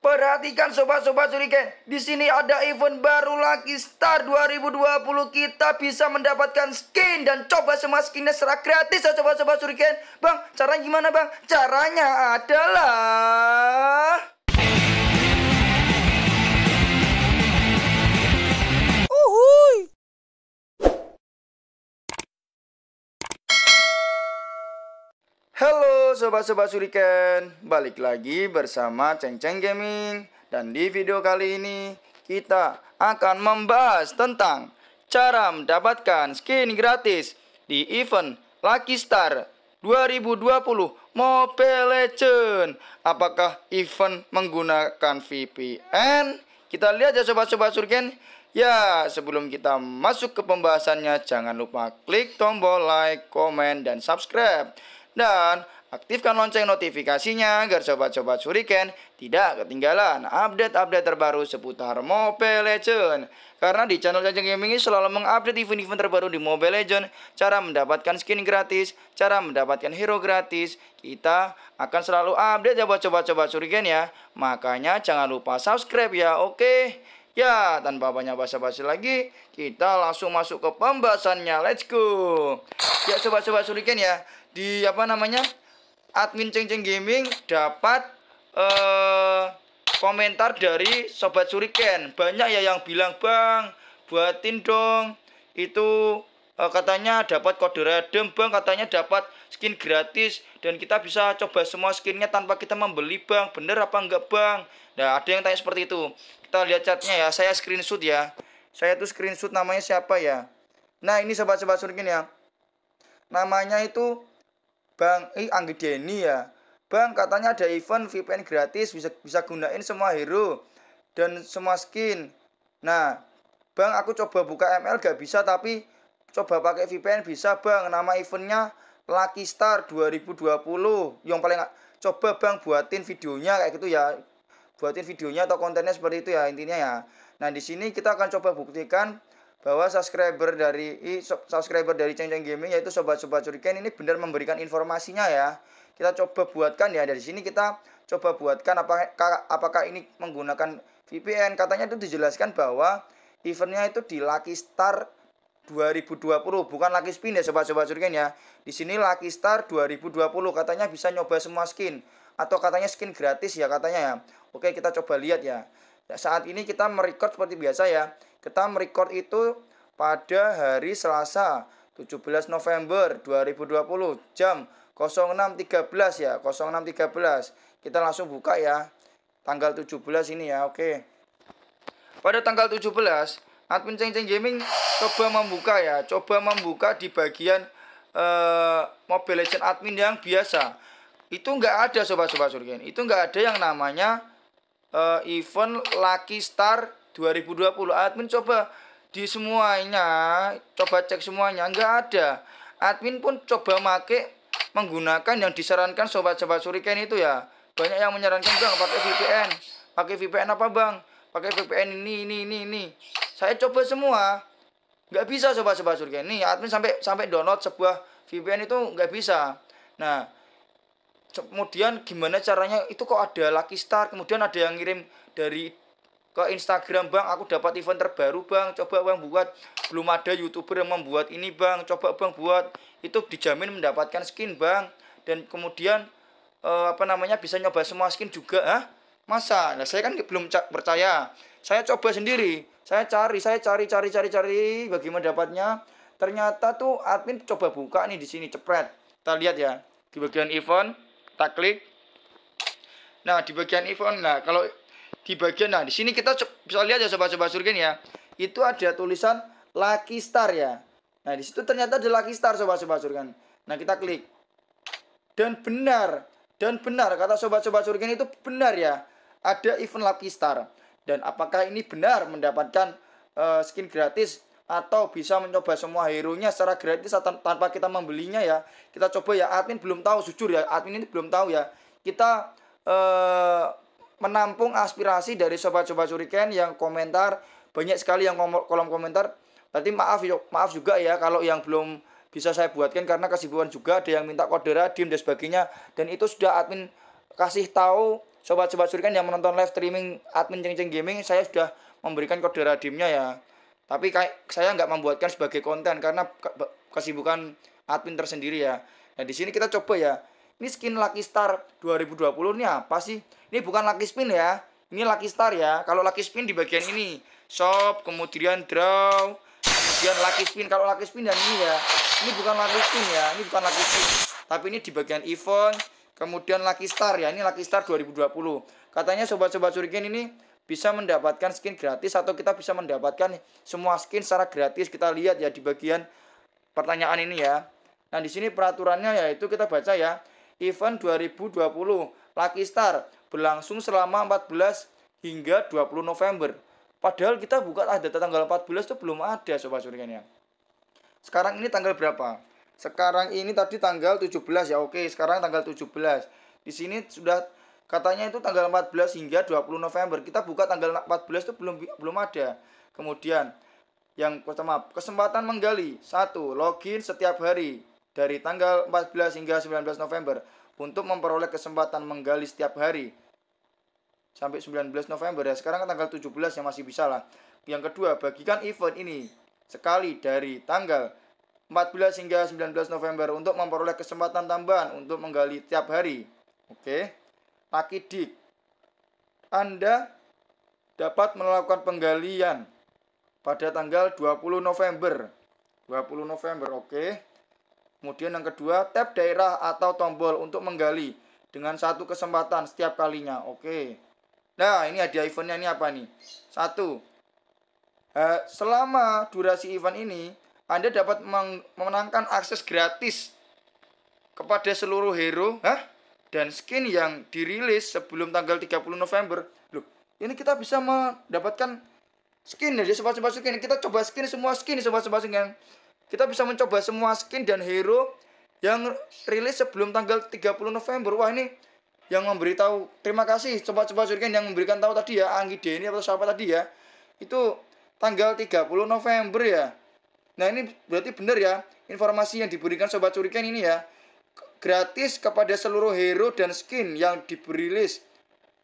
Perhatikan sobat-sobat Suriken, di sini ada event baru lagi Star 2020 kita bisa mendapatkan skin dan coba semua skinnya secara gratis ya sobat-sobat Suriken. Bang, caranya gimana bang? Caranya adalah Halo sobat-sobat Suriken, balik lagi bersama Ceng Ceng Gaming dan di video kali ini kita akan membahas tentang cara mendapatkan skin gratis di event Lucky Star 2020 Mobile Legend. Apakah event menggunakan VPN? Kita lihat ya sobat-sobat Suriken. Ya, sebelum kita masuk ke pembahasannya, jangan lupa klik tombol like, komen, dan subscribe dan aktifkan lonceng notifikasinya agar sobat-sobat Suriken tidak ketinggalan update-update terbaru seputar Mobile Legends. Karena di channel Jajang Gaming ini selalu mengupdate event-event terbaru di Mobile Legends, cara mendapatkan skin gratis, cara mendapatkan hero gratis. Kita akan selalu update ya buat sobat-sobat Suriken ya. Makanya jangan lupa subscribe ya, oke? Ya, tanpa banyak basa-basi lagi, kita langsung masuk ke pembahasannya. Let's go. Ya, sobat-sobat Suriken ya, di apa namanya? Admin Cengceng Gaming dapat eh komentar dari sobat Suriken. Banyak ya yang bilang, "Bang, buatin dong." Itu eh, katanya dapat kode redem, Bang, katanya dapat skin gratis dan kita bisa coba semua skinnya tanpa kita membeli, Bang. Bener apa enggak, Bang? Ya, ada yang tanya seperti itu. Kita lihat chatnya ya. Saya screenshot ya. Saya tuh screenshot namanya siapa ya? Nah, ini sobat-sobat surkin ya. Namanya itu Bang I Anggi Deni ya. Bang, katanya ada event VPN gratis bisa bisa gunain semua hero dan semua skin. Nah, Bang, aku coba buka ML gak bisa tapi coba pakai VPN bisa, Bang. Nama eventnya Lucky Star 2020. Yang paling coba Bang buatin videonya kayak gitu ya buatin videonya atau kontennya seperti itu ya intinya ya. Nah, di sini kita akan coba buktikan bahwa subscriber dari subscriber dari Ceng Ceng Gaming yaitu sobat-sobat Shuriken ini benar memberikan informasinya ya. Kita coba buatkan ya dari sini kita coba buatkan apakah apakah ini menggunakan VPN. Katanya itu dijelaskan bahwa eventnya itu di Lucky Star 2020 bukan Lucky Spin ya sobat-sobat Shuriken ya. Di sini Lucky Star 2020 katanya bisa nyoba semua skin atau katanya skin gratis ya katanya ya. Oke, kita coba lihat ya. Nah, saat ini kita merecord seperti biasa ya. Kita merecord itu pada hari Selasa 17 November 2020 jam 06.13 ya, 06.13. Kita langsung buka ya. Tanggal 17 ini ya, oke. Pada tanggal 17, admin Ceng Ceng Gaming coba membuka ya, coba membuka di bagian uh, Mobile Legend admin yang biasa itu nggak ada sobat-sobat surgen. Itu nggak ada yang namanya uh, event Lucky Star 2020. Admin coba di semuanya, coba cek semuanya, nggak ada. Admin pun coba make menggunakan yang disarankan sobat-sobat suriken itu ya. Banyak yang menyarankan bang pakai VPN. Pakai VPN apa bang? Pakai VPN ini ini ini ini. Saya coba semua, nggak bisa sobat-sobat surga ini admin sampai sampai download sebuah VPN itu nggak bisa. Nah, kemudian gimana caranya itu kok ada lucky star kemudian ada yang ngirim dari ke Instagram bang aku dapat event terbaru bang coba bang buat belum ada youtuber yang membuat ini bang coba bang buat itu dijamin mendapatkan skin bang dan kemudian eh, apa namanya bisa nyoba semua skin juga ah masa nah saya kan belum percaya saya coba sendiri saya cari saya cari cari cari cari bagaimana dapatnya ternyata tuh admin coba buka nih di sini cepret kita lihat ya di bagian event kita klik nah di bagian event nah kalau di bagian nah di sini kita bisa lihat ya sobat-sobat surgen ya itu ada tulisan lucky star ya nah di situ ternyata ada lucky star sobat-sobat surgen nah kita klik dan benar dan benar kata sobat-sobat surgen itu benar ya ada event lucky star dan apakah ini benar mendapatkan uh, skin gratis atau bisa mencoba semua hero-nya secara gratis tanpa kita membelinya ya. Kita coba ya admin belum tahu jujur ya, admin ini belum tahu ya. Kita eh, menampung aspirasi dari sobat-sobat suriken yang komentar banyak sekali yang kom kolom komentar. Berarti maaf maaf juga ya kalau yang belum bisa saya buatkan karena kesibukan juga ada yang minta kode radim dan sebagainya dan itu sudah admin kasih tahu sobat-sobat suriken yang menonton live streaming admin Ceng Ceng Gaming saya sudah memberikan kode radimnya ya tapi kayak saya nggak membuatkan sebagai konten karena kesibukan admin tersendiri ya. Nah, di sini kita coba ya. Ini skin Lucky Star 2020 ini apa sih? Ini bukan Lucky Spin ya. Ini Lucky Star ya. Kalau Lucky Spin di bagian ini, shop, kemudian draw, kemudian Lucky Spin. Kalau Lucky Spin dan ini ya. Ini bukan Lucky Spin ya. Ini bukan Lucky Spin. Tapi ini di bagian event, kemudian Lucky Star ya. Ini Lucky Star 2020. Katanya sobat-sobat Surikin ini bisa mendapatkan skin gratis atau kita bisa mendapatkan semua skin secara gratis. Kita lihat ya di bagian pertanyaan ini ya. Nah, di sini peraturannya yaitu kita baca ya. Event 2020 Lucky Star berlangsung selama 14 hingga 20 November. Padahal kita buka ada tanggal 14 itu belum ada sobat surganya. Sekarang ini tanggal berapa? Sekarang ini tadi tanggal 17 ya. Oke, sekarang tanggal 17. Di sini sudah Katanya itu tanggal 14 hingga 20 November. Kita buka tanggal 14 itu belum belum ada. Kemudian yang pertama, kesempatan menggali. Satu, login setiap hari dari tanggal 14 hingga 19 November untuk memperoleh kesempatan menggali setiap hari sampai 19 November ya. Sekarang kan tanggal 17 yang masih bisa lah. Yang kedua, bagikan event ini sekali dari tanggal 14 hingga 19 November untuk memperoleh kesempatan tambahan untuk menggali setiap hari. Oke. Okay akidik. Anda dapat melakukan penggalian pada tanggal 20 November. 20 November, oke. Okay. Kemudian yang kedua, tab daerah atau tombol untuk menggali dengan satu kesempatan setiap kalinya. Oke. Okay. Nah, ini ada eventnya ini apa nih? Satu, eh, selama durasi event ini, Anda dapat memenangkan akses gratis kepada seluruh hero. Hah? dan skin yang dirilis sebelum tanggal 30 November loh ini kita bisa mendapatkan skin Jadi sobat-sobat skin kita coba skin semua skin sobat-sobat skin kita bisa mencoba semua skin dan hero yang rilis sebelum tanggal 30 November wah ini yang memberitahu terima kasih sobat-sobat skin yang memberikan tahu tadi ya Anggi Deni atau siapa tadi ya itu tanggal 30 November ya nah ini berarti benar ya informasi yang diberikan sobat curikan ini ya gratis kepada seluruh hero dan skin yang diberilis.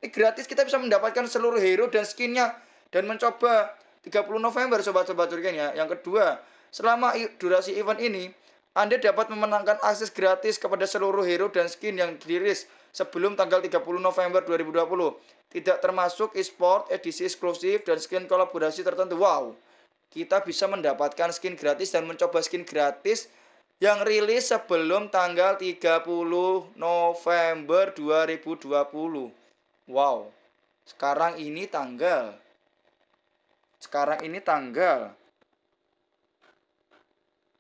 Ini gratis kita bisa mendapatkan seluruh hero dan skinnya dan mencoba 30 November sobat-sobat Jurgen ya. Yang kedua, selama durasi event ini, Anda dapat memenangkan akses gratis kepada seluruh hero dan skin yang dirilis sebelum tanggal 30 November 2020. Tidak termasuk e-sport, edisi eksklusif, dan skin kolaborasi tertentu. Wow, kita bisa mendapatkan skin gratis dan mencoba skin gratis yang rilis sebelum tanggal 30 November 2020. Wow. Sekarang ini tanggal. Sekarang ini tanggal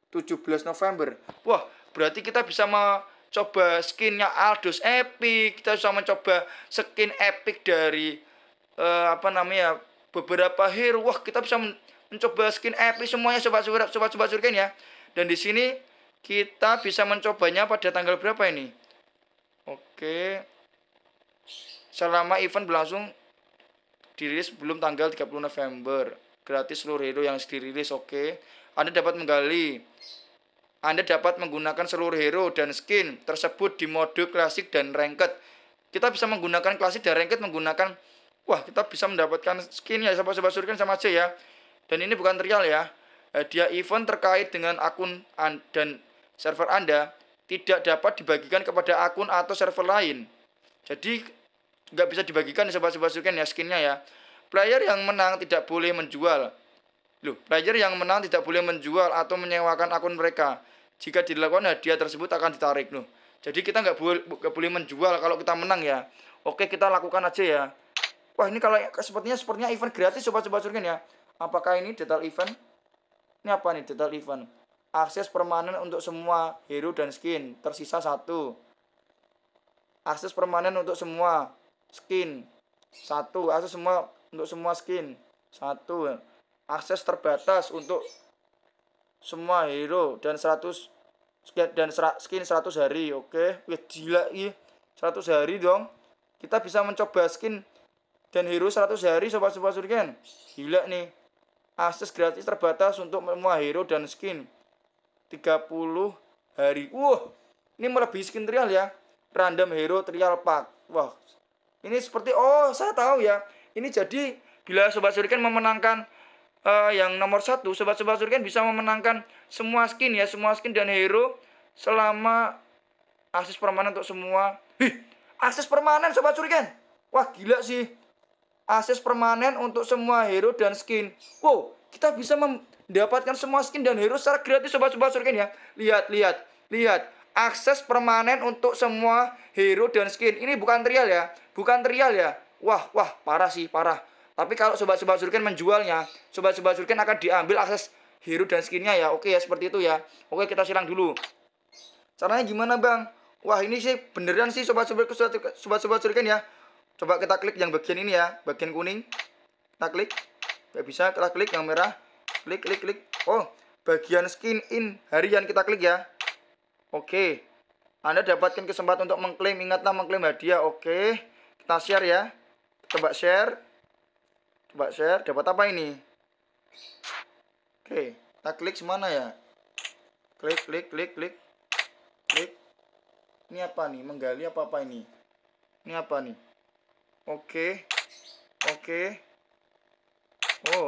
17 November. Wah, berarti kita bisa mencoba skinnya Aldous Epic. Kita bisa mencoba skin Epic dari uh, apa namanya? beberapa hero. Wah, kita bisa mencoba skin Epic semuanya sobat-sobat sobat-sobat surga ya. Dan di sini kita bisa mencobanya pada tanggal berapa ini? Oke. Selama event berlangsung dirilis belum tanggal 30 November. Gratis seluruh hero yang dirilis, oke. Anda dapat menggali anda dapat menggunakan seluruh hero dan skin tersebut di mode klasik dan ranked. Kita bisa menggunakan klasik dan ranked menggunakan wah, kita bisa mendapatkan skin ya sobat-sobat surken sama aja ya. Dan ini bukan trial ya. Eh, dia event terkait dengan akun dan server Anda tidak dapat dibagikan kepada akun atau server lain. Jadi nggak bisa dibagikan sobat-sobat sekalian ya skinnya ya. Player yang menang tidak boleh menjual. Loh, player yang menang tidak boleh menjual atau menyewakan akun mereka. Jika dilakukan hadiah nah, tersebut akan ditarik loh. Jadi kita nggak boleh nggak boleh menjual kalau kita menang ya. Oke kita lakukan aja ya. Wah ini kalau sepertinya sepertinya event gratis sobat-sobat surgen ya. Apakah ini detail event? Ini apa nih detail event? akses permanen untuk semua hero dan skin tersisa satu akses permanen untuk semua skin satu akses semua untuk semua skin satu akses terbatas untuk semua hero dan 100 dan skin 100 hari oke okay. gila ini 100 hari dong kita bisa mencoba skin dan hero 100 hari sobat sobat surgen gila nih akses gratis terbatas untuk semua hero dan skin 30 hari. Wah, ini melebihi skin trial ya. Random hero trial pack. Wah, ini seperti oh saya tahu ya. Ini jadi bila sobat suriken memenangkan uh, yang nomor satu, sobat-sobat suriken bisa memenangkan semua skin ya, semua skin dan hero selama akses permanen untuk semua. Hih, akses permanen sobat suriken. Wah gila sih. Akses permanen untuk semua hero dan skin. Wow, kita bisa mem Dapatkan semua skin dan hero secara gratis sobat-sobat surken ya. Lihat, lihat, lihat. Akses permanen untuk semua hero dan skin. Ini bukan trial ya. Bukan trial ya. Wah, wah, parah sih, parah. Tapi kalau sobat-sobat surken menjualnya, sobat-sobat surken akan diambil akses hero dan skinnya ya. Oke ya, seperti itu ya. Oke, kita silang dulu. Caranya gimana, Bang? Wah, ini sih beneran sih sobat-sobat sobat-sobat ya. Coba kita klik yang bagian ini ya, bagian kuning. Kita klik. nggak bisa, kita klik yang merah klik klik klik oh bagian skin in harian kita klik ya oke okay. Anda dapatkan kesempatan untuk mengklaim ingatlah mengklaim hadiah oke okay. kita share ya coba share coba share dapat apa ini oke okay. kita klik semana ya klik klik klik klik klik ini apa nih menggali apa apa ini ini apa nih oke okay. oke okay. oh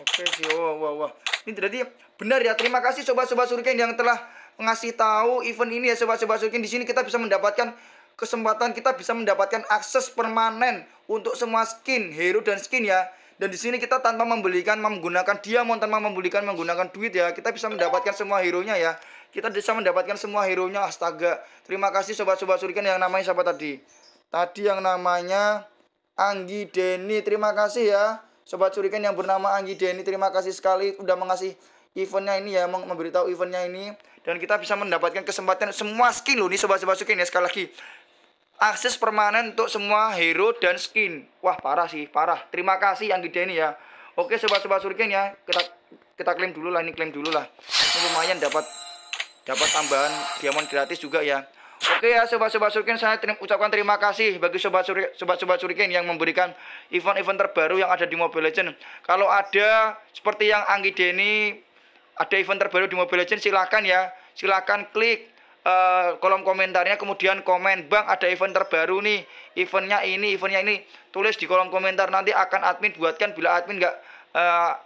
Oke sih, wow, wow, wow. Ini berarti benar ya. Terima kasih sobat-sobat Surken yang telah ngasih tahu event ini ya sobat-sobat Surken. Di sini kita bisa mendapatkan kesempatan kita bisa mendapatkan akses permanen untuk semua skin, hero dan skin ya. Dan di sini kita tanpa membelikan menggunakan diamond tanpa membelikan menggunakan duit ya, kita bisa mendapatkan semua hero-nya ya. Kita bisa mendapatkan semua hero-nya. Astaga. Terima kasih sobat-sobat Surken yang namanya siapa tadi? Tadi yang namanya Anggi Deni. Terima kasih ya. Sobat Curikan yang bernama Anggi Deni terima kasih sekali udah mengasih eventnya ini ya memberitahu eventnya ini dan kita bisa mendapatkan kesempatan semua skin loh nih sobat-sobat suka ya sekali lagi akses permanen untuk semua hero dan skin wah parah sih parah terima kasih Anggi Deni ya oke sobat-sobat surken ya kita kita klaim dulu lah ini klaim dulu lah lumayan dapat dapat tambahan diamond gratis juga ya Oke ya sobat-sobat Surikin saya terima, ucapkan terima kasih bagi sobat-sobat Surikin yang memberikan event-event terbaru yang ada di Mobile Legends. Kalau ada seperti yang Anggi Deni ada event terbaru di Mobile Legends silahkan ya. Silahkan klik uh, kolom komentarnya kemudian komen Bang ada event terbaru nih. Eventnya ini, eventnya ini. Tulis di kolom komentar nanti akan admin buatkan bila admin nggak uh,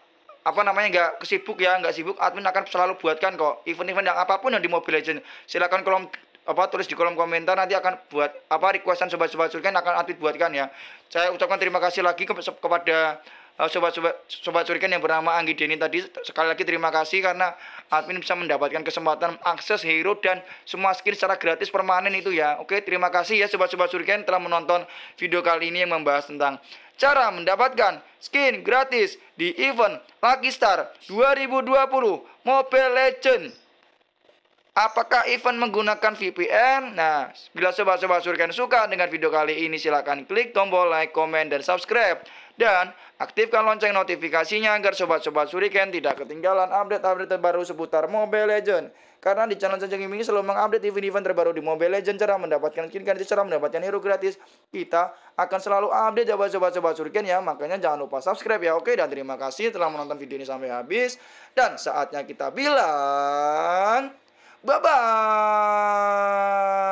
apa namanya nggak kesibuk ya nggak sibuk admin akan selalu buatkan kok event-event yang apapun yang di Mobile Legends silahkan kolom apa tulis di kolom komentar nanti akan buat apa requestan sobat-sobat surken akan atlet buatkan ya. Saya ucapkan terima kasih lagi ke, kepada eh, sobat-sobat sobat surken yang bernama Anggi Deni tadi sekali lagi terima kasih karena admin bisa mendapatkan kesempatan akses hero dan semua skill secara gratis permanen itu ya oke terima kasih ya sobat-sobat surken telah menonton video kali ini yang membahas tentang cara mendapatkan skin gratis di event Lucky Star 2020 Mobile Legend Apakah event menggunakan VPN? Nah, bila sobat-sobat surken suka dengan video kali ini, silahkan klik tombol like, komen, dan subscribe. Dan aktifkan lonceng notifikasinya agar sobat-sobat suriken tidak ketinggalan update-update terbaru seputar Mobile Legend. Karena di channel Sancang Gaming selalu mengupdate event-event terbaru di Mobile Legend. cara mendapatkan skin gratis, cara mendapatkan hero gratis. Kita akan selalu update jawaban sobat-sobat suriken ya, makanya jangan lupa subscribe ya. Oke, dan terima kasih telah menonton video ini sampai habis. Dan saatnya kita bilang... Bye-bye.